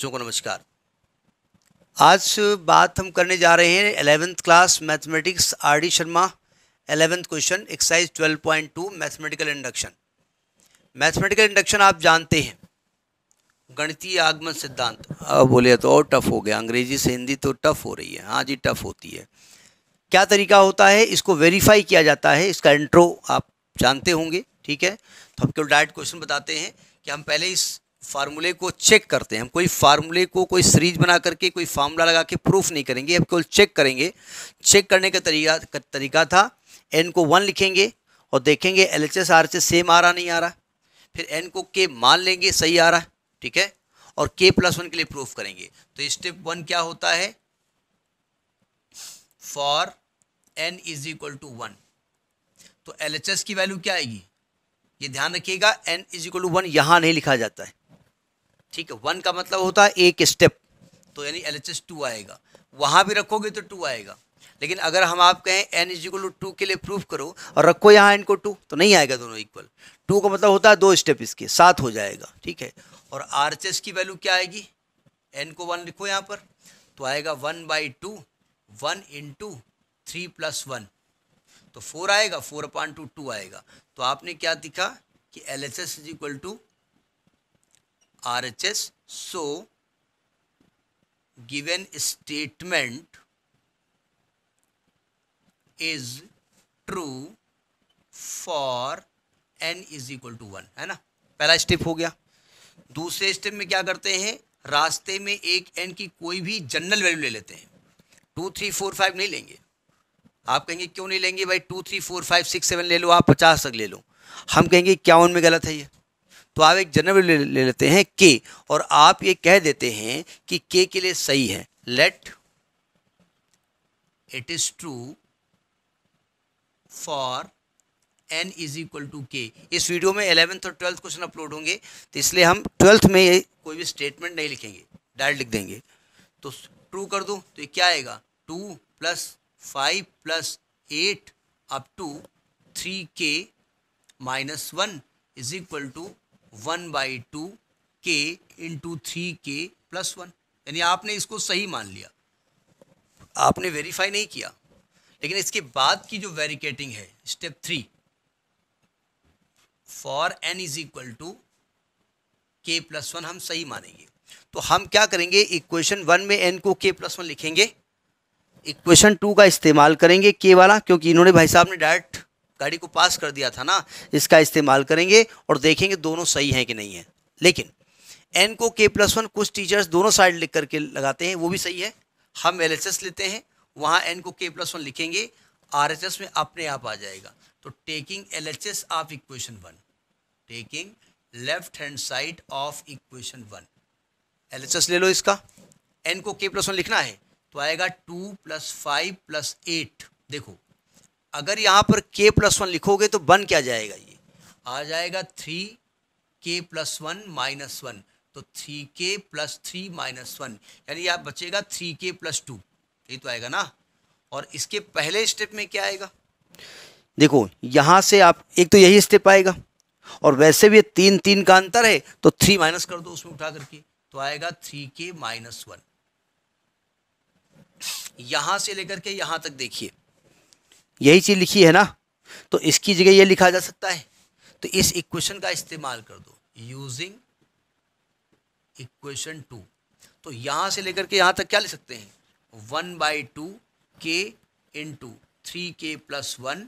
बच्चों को नमस्कार आज बात हम करने जा रहे हैं eleventh class mathematics R D Sharma eleventh question exercise twelve point two mathematical induction mathematical induction आप जानते हैं गणितीय आगमन सिद्धांत अब बोले तो और टफ हो गया अंग्रेजी से हिंदी तो टफ हो रही है हाँ जी टफ होती है क्या तरीका होता है इसको वेरीफाई किया जाता है इसका इंट्रो आप जानते होंगे ठीक है तो हम केवल डायरेक्ट क्वेश्चन बताते हैं कि हम पहले इस फार्मूले को चेक करते हैं हम कोई फार्मूले को कोई सीरीज बना करके कोई फार्मूला लगा के प्रूफ नहीं करेंगे अब केवल चेक करेंगे चेक करने का तरीका तरीका था एन को वन लिखेंगे और देखेंगे L H S R H S same आ रहा नहीं आ रहा फिर एन को के मान लेंगे सही आ रहा ठीक है और के प्लस वन के लिए प्रूफ करेंगे तो स्टेप वन क्या होता है for n is equal to one तो एल एच एस की वैल्यू क्या आएगी ये ध्यान रखिएगा n is equal to one यहाँ नहीं लिखा जाता है ठीक है वन का मतलब होता है एक स्टेप तो यानी एल एच एस टू आएगा वहाँ भी रखोगे तो टू आएगा लेकिन अगर हम आप कहें n is equal to two के लिए प्रूफ करो और रखो यहाँ एन को टू तो नहीं आएगा दोनों इक्वल टू का मतलब होता है दो स्टेप इसके साथ हो जाएगा ठीक है और आर एच एस की वैल्यू क्या आएगी एन को वन लिखो यहाँ पर तो आएगा one by two one in to three plus one तो फोर आएगा फोर पॉइंट टू टू आएगा तो आपने क्या दिखा कि L H S is equal to RHS. So, given statement is true for n is equal to one है ना पहला स्टेप हो गया दूसरे स्टेप में क्या करते हैं रास्ते में एक एन की कोई भी जनरल वैल्यू ले लेते हैं टू थ्री फोर फाइव नहीं लेंगे आप कहेंगे क्यों नहीं लेंगे भाई two three four five six seven ले लो आप पचास तक ले लो हम कहेंगे क्या उनमें गलत है ये तो आप एक जनरल ले, ले लेते हैं के और आप ये कह देते हैं कि के के लिए सही है let it is true for n is equal to k इस वीडियो में इलेवेंथ और ट्वेल्थ क्वेश्चन अपलोड होंगे तो इसलिए हम ट्वेल्थ में ये कोई भी स्टेटमेंट नहीं लिखेंगे डायरेक्ट लिख देंगे तो ट्रू कर दो तो ये क्या आएगा two plus five plus eight up to three k minus one is equal to one by two k into three k plus one यानी आपने इसको सही मान लिया आपने वेरीफाई नहीं किया लेकिन इसके बाद की जो वेरिकेटिंग है step three for n is equal to k plus one हम सही मानेंगे तो हम क्या करेंगे इक्वेशन वन में एन को के प्लस वन लिखेंगे इक्वेशन टू का इस्तेमाल करेंगे के वाला क्योंकि इन्होंने भाई साहब ने डायरेक्ट गाड़ी को पास कर दिया था ना इसका इस्तेमाल करेंगे और देखेंगे दोनों सही हैं कि नहीं है लेकिन एन को के प्लस वन कुछ टीचर्स दोनों साइड लिख करके लगाते हैं वो भी सही है हम एल लेते हैं वहाँ एन को के प्लस वन लिखेंगे आर में अपने आप आ जाएगा तो taking L H S of equation one taking left hand side of equation one L H S ले लो इसका एन को के प्लस वन लिखना है तो आएगा two plus five plus eight देखो अगर यहाँ पर के प्लस वन लिखोगे तो बन क्या जाएगा ये आ जाएगा three k plus one minus one तो three k plus three minus one यानी आप बचेगा थ्री के प्लस टू ये तो आएगा ना और इसके पहले स्टेप में क्या आएगा देखो यहाँ से आप एक तो यही स्टेप आएगा और वैसे भी तीन तीन का अंतर है तो थ्री माइनस कर दो उसमें उठा करके तो आएगा थ्री के माइनस वन यहां से लेकर के यहां तक देखिए यही चीज़ लिखी है ना तो इसकी जगह ये लिखा जा सकता है तो इस इक्वेशन का इस्तेमाल कर दो यूजिंग इक्वेशन टू तो यहाँ से लेकर के यहाँ तक क्या लिख सकते हैं one by two k in to three k plus one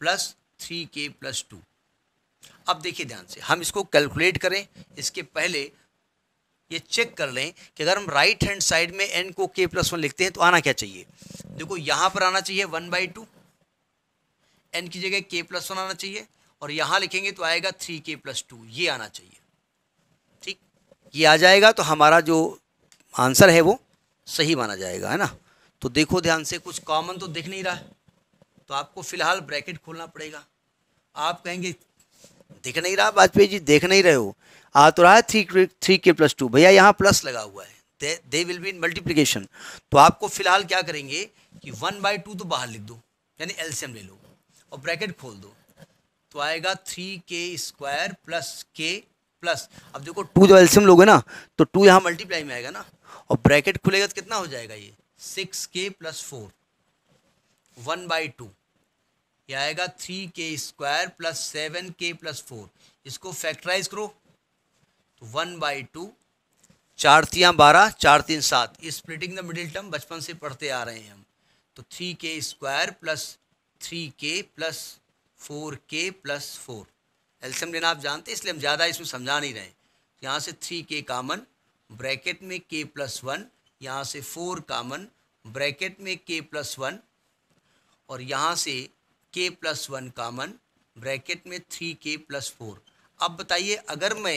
plus three k plus two अब देखिए ध्यान से हम इसको कैलकुलेट करें इसके पहले ये चेक कर लें कि अगर हम राइट हैंड साइड में एन को के प्लस वन लिखते हैं तो आना क्या चाहिए देखो यहाँ पर आना चाहिए वन बाई टू एन की जगह के प्लस वन आना चाहिए और यहाँ लिखेंगे तो आएगा थ्री के प्लस टू ये आना चाहिए ठीक ये आ जाएगा तो हमारा जो आंसर है वो सही माना जाएगा है ना तो देखो ध्यान से कुछ कॉमन तो दिख नहीं रहा है तो आपको फ़िलहाल ब्रैकेट खोलना पड़ेगा आप कहेंगे दिख नहीं रहा वाजपेयी जी देख नहीं रहे हो आ तो रहा है three three k plus two भैया यहाँ प्लस लगा हुआ है they they will be in multiplication तो आपको फ़िलहाल क्या करेंगे कि वन बाई टू तो बाहर लिख दो यानी एल्सियम ले लो और ब्रैकेट खोल दो तो आएगा थ्री के स्क्वायर प्लस के प्लस अब देखो टू जब एल्सियम लोगे ना तो टू यहाँ मल्टीप्लाई में आएगा ना और ब्रैकेट खुलेगा तो कितना हो जाएगा ये six k plus four one by two ये आएगा three k square plus seven k plus four इसको फैक्टराइज करो तो वन बाई टू चार तियाँ बारह चार तीन सात स्प्लिटिंग द मिडिल टर्म बचपन से पढ़ते आ रहे हैं हम तो three k square plus three k plus four k plus four LCM लेना आप जानते हैं इसलिए हम ज़्यादा इसमें समझा नहीं रहे यहाँ से थ्री के कामन ब्रैकेट में के प्लस वन यहाँ से फोर कामन ब्रैकेट में के प्लस वन और यहाँ से k plus one common bracket में थ्री के प्लस फोर अब बताइए अगर मैं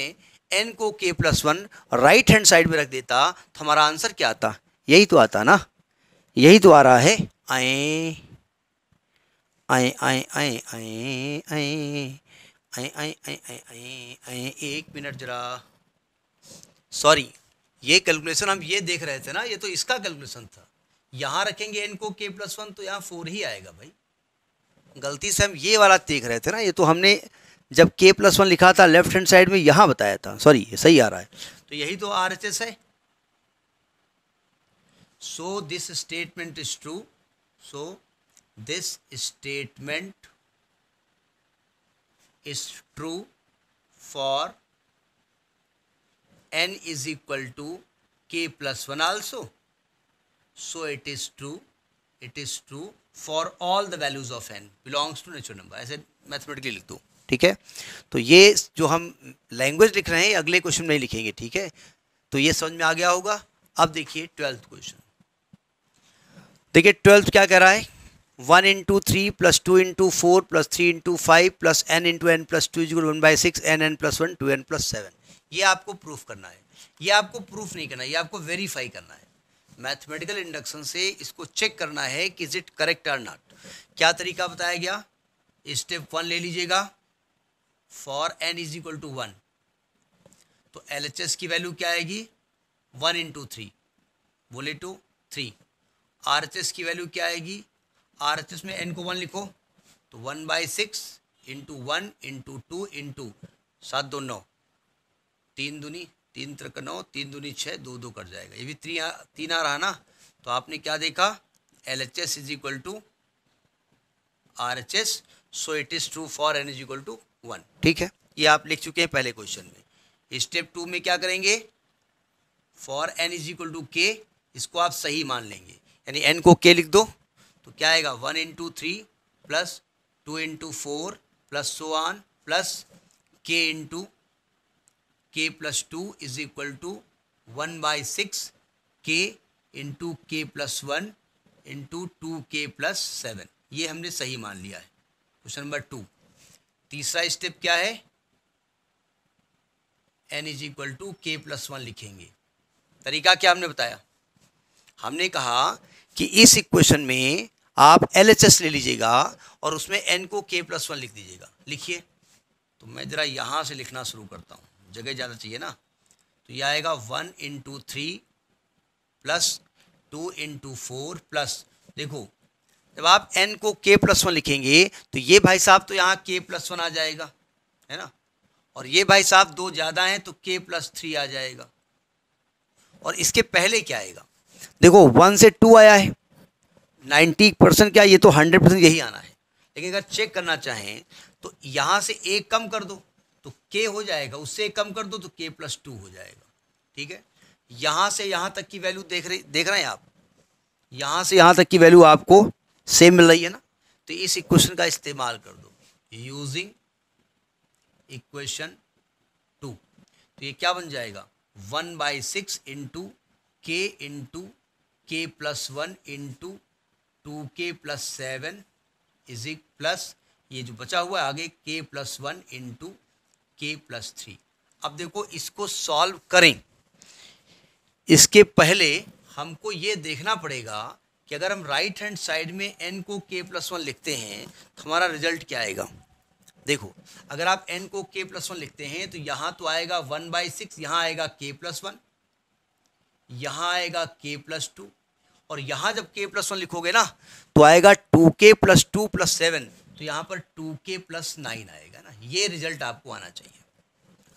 एन को k plus one right hand side में रख देता तो हमारा आंसर क्या आता यही तो आता ना यही तो आ रहा है आए आए आए आए आए आए आए आए आए आए आए आए एक मिनट जरा सॉरी ये कैलकुलेशन हम ये देख रहे थे ना ये तो इसका कैलकुलेशन था यहाँ रखेंगे एन को के प्लस वन तो यहाँ फोर ही आएगा भाई गलती से हम ये वाला देख रहे थे ना ये तो हमने जब के प्लस वन लिखा था लेफ्ट हैंड साइड में यहाँ बताया था सॉरी ये सही आ रहा है तो यही तो आर एच एस है so this statement is true so this statement is true for n is equal to k plus 1 also so it is true it is true for all the values of n belongs to natural number i said mathematically likh do ठीक है तो ये जो हम language लिख रहे हैं अगले क्वेश्चन में लिखेंगे ठीक है तो ये समझ में आ गया होगा अब देखिए ट्वेल्थ क्वेश्चन देखिए ट्वेल्थ क्या कह रहा है one into three plus two into four plus three into five plus n into n plus two equal one by six n n plus one two n plus seven ये आपको proof करना है ये आपको प्रूफ नहीं करना है ये आपको वेरीफाई करना है मैथमेटिकल इंडक्शन से इसको चेक करना है कि is it correct or not क्या तरीका बताया गया स्टेप वन ले लीजिएगा for n is equal to one तो एल एच एस की वैल्यू क्या आएगी वन इंटू थ्री बोले two three R H S की वैल्यू क्या आएगी आर एच एस में एन को वन लिखो तो one by six into one into two into सात दो नौ तीन दूनी तीन त्रक नौ तीन दूनी छः दो दो कर जाएगा ये भी त्री आ, तीन आ रहा ना तो आपने क्या देखा L H S is equal to R H S so it is true for n is equal to one ठीक है ये आप लिख चुके हैं पहले क्वेश्चन में स्टेप टू में क्या करेंगे for n is equal to k इसको आप सही मान लेंगे यानी एन को के लिख दो तो क्या आएगा one into three plus two into four plus so on plus k into k plus two is equal to one by six k into k plus one into two k plus seven ये हमने सही मान लिया है question number two तीसरा step क्या है n is equal to k plus one लिखेंगे तरीका क्या हमने बताया हमने कहा कि इस इक्वेशन में आप एल ले लीजिएगा और उसमें एन को के प्लस वन लिख दीजिएगा लिखिए तो मैं ज़रा यहाँ से लिखना शुरू करता हूँ जगह ज़्यादा चाहिए ना तो यह आएगा one in to three plus two into four plus देखो जब आप एन को के प्लस वन लिखेंगे तो ये भाई साहब तो यहाँ के प्लस वन आ जाएगा है ना और ये भाई साहब दो ज़्यादा हैं तो के प्लस थ्री आ जाएगा और इसके पहले क्या आएगा देखो वन से टू आया है नाइन्टी परसेंट क्या ये तो हंड्रेड परसेंट यही आना है लेकिन अगर चेक करना चाहें तो यहाँ से एक कम कर दो तो के हो जाएगा उससे कम कर दो तो के प्लस टू हो जाएगा ठीक है यहाँ से यहाँ तक की वैल्यू देख रहे देख रहे हैं आप यहाँ से यहाँ तक की वैल्यू आपको सेम मिल रही है ना तो इस इक्वेशन का इस्तेमाल कर दो यूजिंग इक्वेशन टू तो ये क्या बन जाएगा one by six into k into k plus one into two k plus seven is equal plus ये जो बचा हुआ है आगे k plus one into k plus three अब देखो इसको सॉल्व करें इसके पहले हमको ये देखना पड़ेगा कि अगर हम राइट हैंड साइड में एन को के प्लस वन लिखते हैं तो हमारा रिजल्ट क्या आएगा देखो अगर आप एन को के प्लस वन लिखते हैं तो यहाँ तो आएगा वन बाई सिक्स यहाँ आएगा के प्लस वन यहाँ आएगा के प्लस टू और यहाँ जब के प्लस वन लिखोगे ना तो आएगा two k plus two plus seven तो यहाँ पर टू के प्लस नाइन आएगा ना ये रिजल्ट आपको आना चाहिए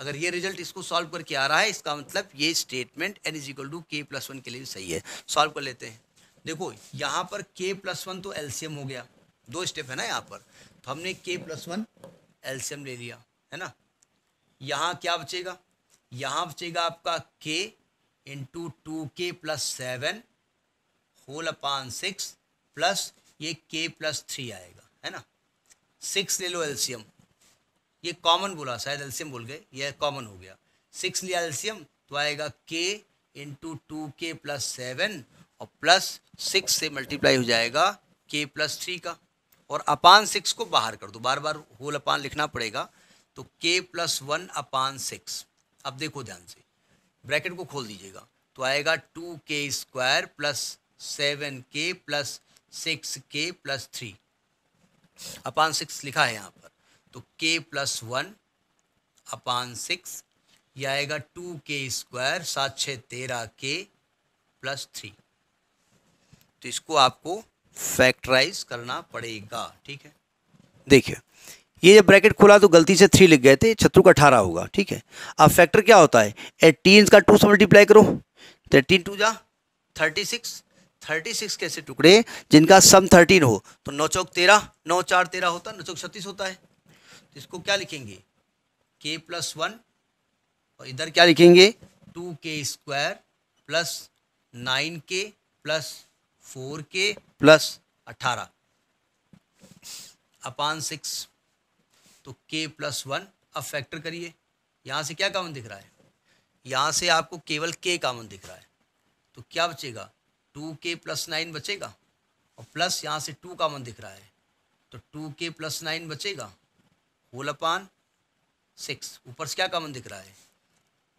अगर ये रिजल्ट इसको सॉल्व करके आ रहा है इसका मतलब ये statement n is equal to k plus one के लिए सही है सॉल्व कर लेते हैं देखो यहाँ पर के प्लस वन तो एल्सियम हो गया दो स्टेप है ना यहाँ पर तो हमने के प्लस वन एल्सियम ले लिया है ना यहाँ क्या बचेगा यहाँ बचेगा आपका k into two k plus seven whole upon six plus ये के प्लस थ्री आएगा है ना सिक्स ले लो एल्शियम ये कॉमन बोला शायद एल्शियम बोल गए ये कॉमन हो गया सिक्स लिया एल्शियम तो आएगा k into two k plus seven और प्लस सिक्स से मल्टीप्लाई हो जाएगा के प्लस थ्री का और अपान सिक्स को बाहर कर दो बार बार होल अपान लिखना पड़ेगा तो के प्लस वन अपान सिक्स अब देखो ध्यान से ब्रैकेट को खोल दीजिएगा तो आएगा two k square plus seven k plus six k plus three upon six लिखा है यहाँ पर तो के प्लस वन अपान सिक्स यह आएगा टू के स्क्वायर सात छः तेरह के प्लस थ्री तो इसको आपको फैक्टराइज करना पड़ेगा ठीक है देखिए ये जब ब्रैकेट खोला तो गलती से थ्री लिख गए थे छत्रु का अठारह होगा ठीक है अब फैक्टर क्या होता है एटीन का टू से मल्टीप्लाई करो तो एटीन टू जा थर्टी सिक्स थर्टी सिक्स कैसे टुकड़े जिनका सम थर्टीन हो तो नौ चौक तेरह नौ चार तेरह होता है नौ चौक छत्तीस होता है तो इसको क्या लिखेंगे के प्लस वन और इधर क्या लिखेंगे two k square plus nine k plus four k plus अठारह अपान सिक्स तो के प्लस वन अब फैक्टर करिए यहाँ से क्या कामन दिख रहा है यहाँ से आपको केवल के कामन दिख रहा है तो क्या बचेगा टू के प्लस नाइन बचेगा और प्लस यहाँ से टू कामन दिख रहा है तो टू के प्लस नाइन बचेगा होल अपान सिक्स ऊपर से क्या कामन दिख रहा है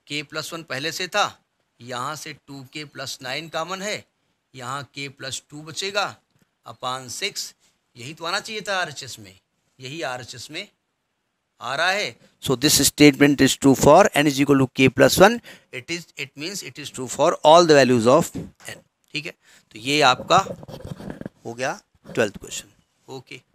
के प्लस वन पहले से था यहाँ से टू के प्लस नाइन कामन है यहाँ के प्लस टू बचेगा अपान सिक्स यही तो आना चाहिए था आर में यही आर में आ रहा है so this statement is true for n is equal to k plus one it is it means it is true for all the values of n ठीक है तो ये आपका हो गया ट्वेल्थ क्वेश्चन ओके